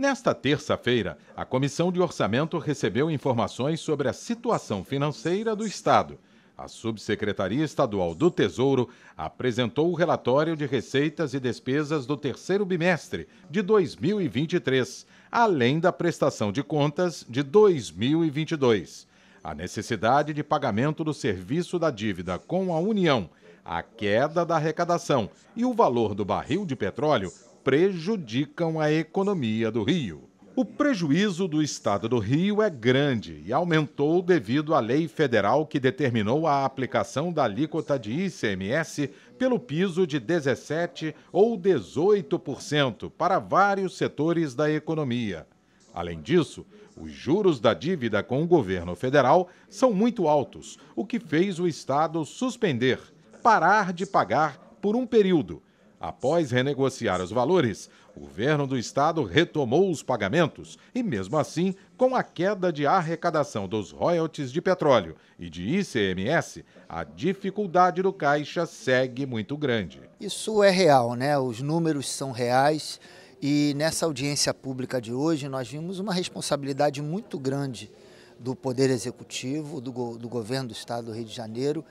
Nesta terça-feira, a Comissão de Orçamento recebeu informações sobre a situação financeira do Estado. A Subsecretaria Estadual do Tesouro apresentou o relatório de receitas e despesas do terceiro bimestre de 2023, além da prestação de contas de 2022. A necessidade de pagamento do serviço da dívida com a União, a queda da arrecadação e o valor do barril de petróleo prejudicam a economia do Rio. O prejuízo do Estado do Rio é grande e aumentou devido à lei federal que determinou a aplicação da alíquota de ICMS pelo piso de 17% ou 18% para vários setores da economia. Além disso, os juros da dívida com o governo federal são muito altos, o que fez o Estado suspender, parar de pagar por um período Após renegociar os valores, o governo do estado retomou os pagamentos e, mesmo assim, com a queda de arrecadação dos royalties de petróleo e de ICMS, a dificuldade do caixa segue muito grande. Isso é real, né? Os números são reais. E nessa audiência pública de hoje, nós vimos uma responsabilidade muito grande do Poder Executivo, do, do Governo do Estado do Rio de Janeiro,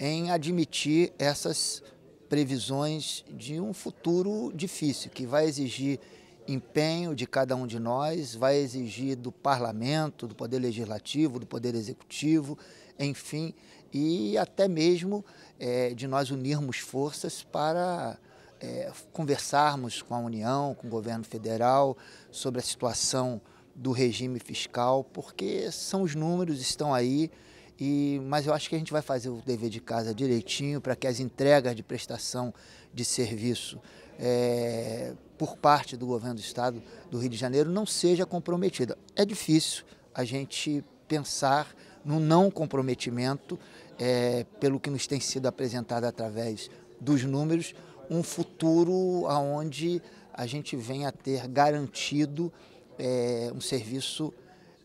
em admitir essas previsões de um futuro difícil, que vai exigir empenho de cada um de nós, vai exigir do parlamento, do poder legislativo, do poder executivo, enfim, e até mesmo é, de nós unirmos forças para é, conversarmos com a União, com o governo federal, sobre a situação do regime fiscal, porque são os números, estão aí. E, mas eu acho que a gente vai fazer o dever de casa direitinho para que as entregas de prestação de serviço é, por parte do governo do estado do Rio de Janeiro não seja comprometida. É difícil a gente pensar no não comprometimento, é, pelo que nos tem sido apresentado através dos números, um futuro onde a gente venha a ter garantido é, um serviço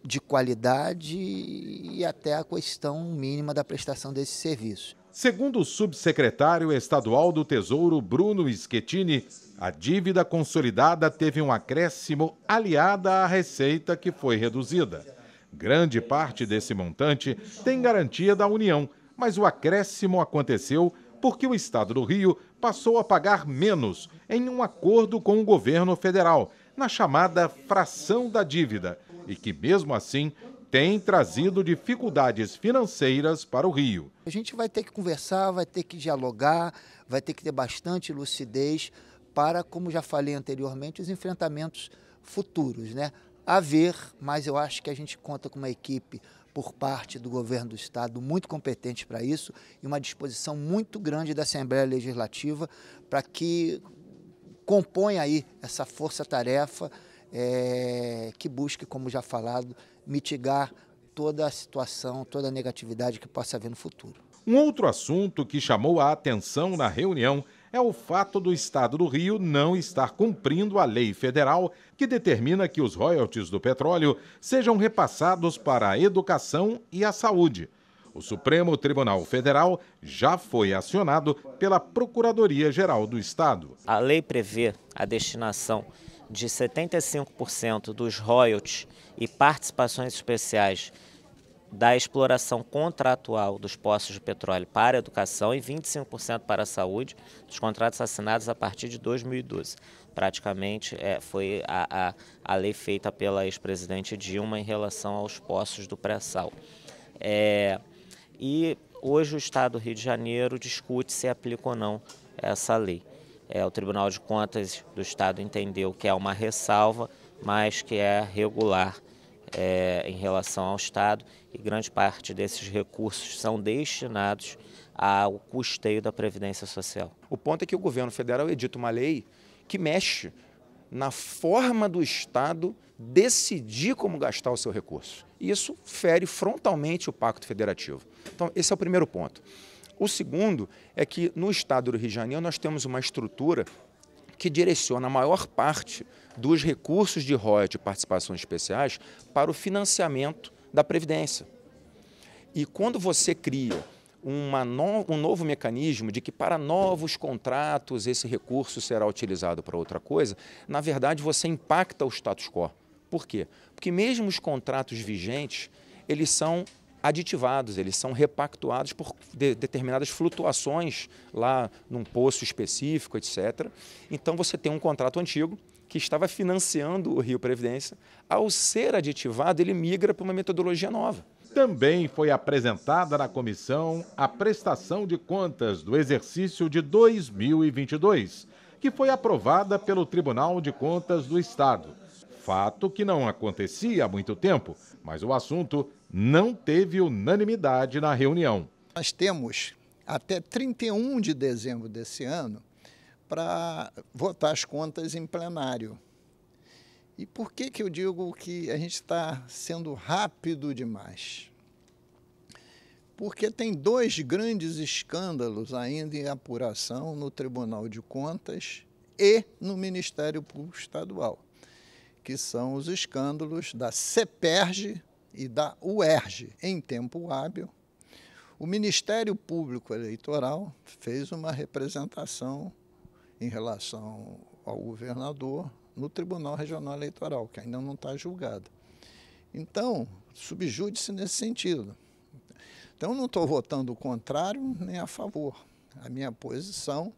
de qualidade e até a questão mínima da prestação desse serviço. Segundo o subsecretário estadual do Tesouro, Bruno Schettini, a dívida consolidada teve um acréscimo aliada à receita que foi reduzida. Grande parte desse montante tem garantia da União, mas o acréscimo aconteceu porque o Estado do Rio passou a pagar menos em um acordo com o governo federal, na chamada fração da dívida e que, mesmo assim, tem trazido dificuldades financeiras para o Rio. A gente vai ter que conversar, vai ter que dialogar, vai ter que ter bastante lucidez para, como já falei anteriormente, os enfrentamentos futuros, né? A ver, mas eu acho que a gente conta com uma equipe por parte do governo do estado muito competente para isso e uma disposição muito grande da Assembleia Legislativa para que compõe aí essa força-tarefa é, que busque, como já falado, mitigar toda a situação, toda a negatividade que possa haver no futuro. Um outro assunto que chamou a atenção na reunião é o fato do Estado do Rio não estar cumprindo a lei federal que determina que os royalties do petróleo sejam repassados para a educação e a saúde. O Supremo Tribunal Federal já foi acionado pela Procuradoria-Geral do Estado. A lei prevê a destinação de 75% dos royalties e participações especiais da exploração contratual dos poços de petróleo para a educação e 25% para a saúde dos contratos assinados a partir de 2012. Praticamente é, foi a, a, a, lei feita pela ex-presidente Dilma em relação aos poços do pré-sal. É, e hoje o Estado do Rio de Janeiro discute se aplica ou não essa lei. É, o Tribunal de Contas do Estado entendeu que é uma ressalva, mas que é regular é, em relação ao Estado e grande parte desses recursos são destinados ao custeio da Previdência Social. O ponto é que o governo federal edita uma lei que mexe na forma do Estado decidir como gastar o seu recurso. Isso fere frontalmente o Pacto Federativo. Então, esse é o primeiro ponto. O segundo é que no estado do Rio de Janeiro nós temos uma estrutura que direciona a maior parte dos recursos de royalties de participações especiais para o financiamento da Previdência. E quando você cria no, um novo mecanismo de que para novos contratos esse recurso será utilizado para outra coisa, na verdade você impacta o status quo. Por quê? Porque mesmo os contratos vigentes, eles são aditivados, eles são repactuados por de, determinadas flutuações lá num poço específico, etc. Então você tem um contrato antigo que estava financiando o Rio Previdência. Ao ser aditivado, ele migra para uma metodologia nova. Também foi apresentada na comissão a prestação de contas do exercício de 2022, que foi aprovada pelo Tribunal de Contas do Estado fato que não acontecia há muito tempo, mas o assunto não teve unanimidade na reunião. Nós temos até 31 de dezembro desse ano para votar as contas em plenário. E por que, que eu digo que a gente está sendo rápido demais? Porque tem dois grandes escândalos ainda em apuração no Tribunal de Contas e no Ministério Público Estadual que são os escândalos da Ceperge e da Uerge Em tempo hábil, o Ministério Público Eleitoral fez uma representação em relação ao governador no Tribunal Regional Eleitoral, que ainda não está julgado. Então, subjude-se nesse sentido. Então, não estou votando contrário nem a favor. A minha posição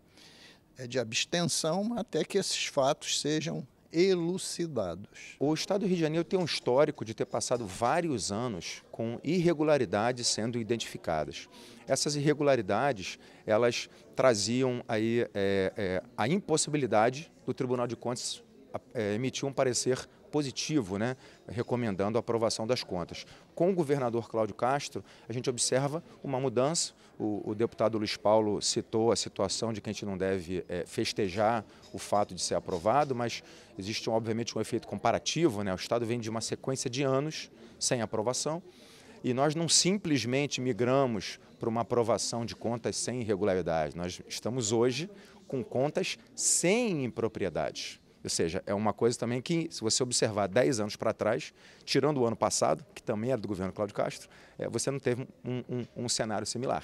é de abstenção até que esses fatos sejam elucidados. O Estado do Rio de Janeiro tem um histórico de ter passado vários anos com irregularidades sendo identificadas. Essas irregularidades, elas traziam aí é, é, a impossibilidade do Tribunal de Contas eh, emitir um parecer positivo, né, recomendando a aprovação das contas. Com o governador Cláudio Castro, a gente observa uma mudança. O, o deputado Luiz Paulo citou a situação de que a gente não deve é, festejar o fato de ser aprovado, mas existe, obviamente, um efeito comparativo. Né? O Estado vem de uma sequência de anos sem aprovação e nós não simplesmente migramos para uma aprovação de contas sem irregularidades. Nós estamos hoje com contas sem impropriedades. Ou seja, é uma coisa também que, se você observar 10 anos para trás, tirando o ano passado, que também era do governo Cláudio Castro, é, você não teve um, um, um cenário similar.